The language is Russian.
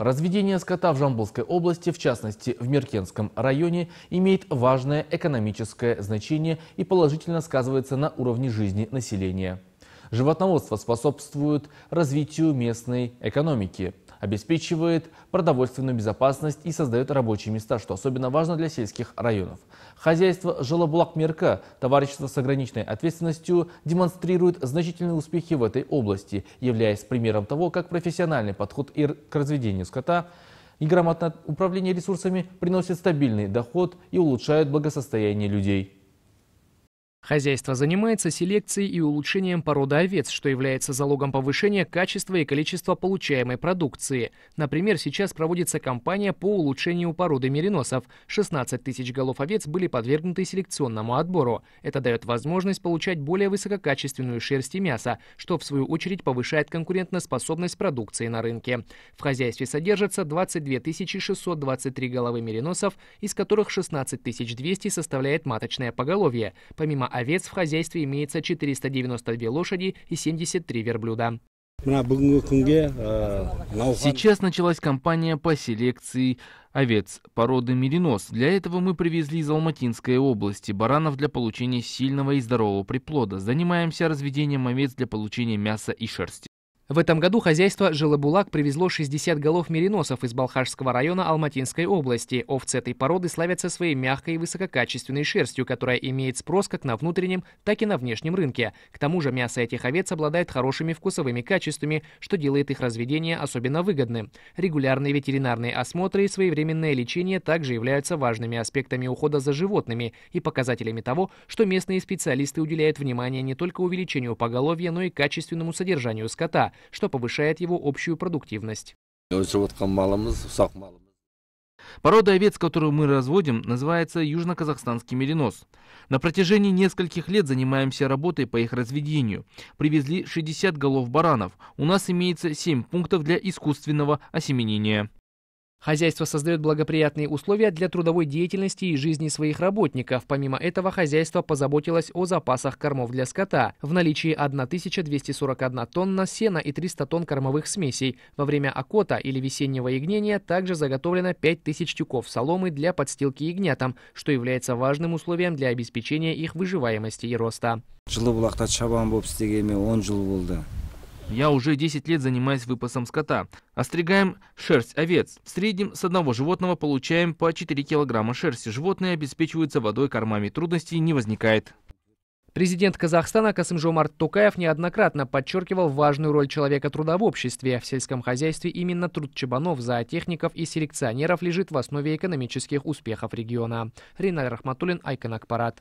Разведение скота в Жамбулской области, в частности в Меркенском районе, имеет важное экономическое значение и положительно сказывается на уровне жизни населения. Животноводство способствует развитию местной экономики – обеспечивает продовольственную безопасность и создает рабочие места, что особенно важно для сельских районов. Хозяйство Желобулак Мерка, товарищество с ограниченной ответственностью, демонстрирует значительные успехи в этой области, являясь примером того, как профессиональный подход к разведению скота и грамотное управление ресурсами приносит стабильный доход и улучшает благосостояние людей. Хозяйство занимается селекцией и улучшением породы овец, что является залогом повышения качества и количества получаемой продукции. Например, сейчас проводится кампания по улучшению породы мериносов. 16 тысяч голов овец были подвергнуты селекционному отбору. Это дает возможность получать более высококачественную шерсть и мясо, что в свою очередь повышает конкурентоспособность продукции на рынке. В хозяйстве содержится 22 623 головы мериносов, из которых 16 200 составляет маточное поголовье. Помимо овец в хозяйстве имеется 492 лошади и 73 верблюда. Сейчас началась кампания по селекции овец породы меринос. Для этого мы привезли из Алматинской области баранов для получения сильного и здорового приплода. Занимаемся разведением овец для получения мяса и шерсти. В этом году хозяйство Желобулак привезло 60 голов мериносов из Балхашского района Алматинской области. Овцы этой породы славятся своей мягкой и высококачественной шерстью, которая имеет спрос как на внутреннем, так и на внешнем рынке. К тому же мясо этих овец обладает хорошими вкусовыми качествами, что делает их разведение особенно выгодным. Регулярные ветеринарные осмотры и своевременное лечение также являются важными аспектами ухода за животными и показателями того, что местные специалисты уделяют внимание не только увеличению поголовья, но и качественному содержанию скота – что повышает его общую продуктивность. Порода овец, которую мы разводим, называется южно-казахстанский меринос. На протяжении нескольких лет занимаемся работой по их разведению. Привезли 60 голов баранов. У нас имеется 7 пунктов для искусственного осеменения. Хозяйство создает благоприятные условия для трудовой деятельности и жизни своих работников. Помимо этого, хозяйство позаботилось о запасах кормов для скота. В наличии 1241 тонна сена и 300 тонн кормовых смесей. Во время окота или весеннего ягнения также заготовлено 5000 тюков соломы для подстилки ягнятам, что является важным условием для обеспечения их выживаемости и роста. 10 я уже 10 лет занимаюсь выпасом скота. Остригаем шерсть овец. В среднем с одного животного получаем по 4 килограмма шерсти. Животные обеспечиваются водой, кормами. Трудностей не возникает. Президент Казахстана Касымжомарт Токаев неоднократно подчеркивал важную роль человека труда в обществе. В сельском хозяйстве именно труд чабанов, зоотехников и селекционеров лежит в основе экономических успехов региона. Ринар Рахматуллин, Айкон Акпарат.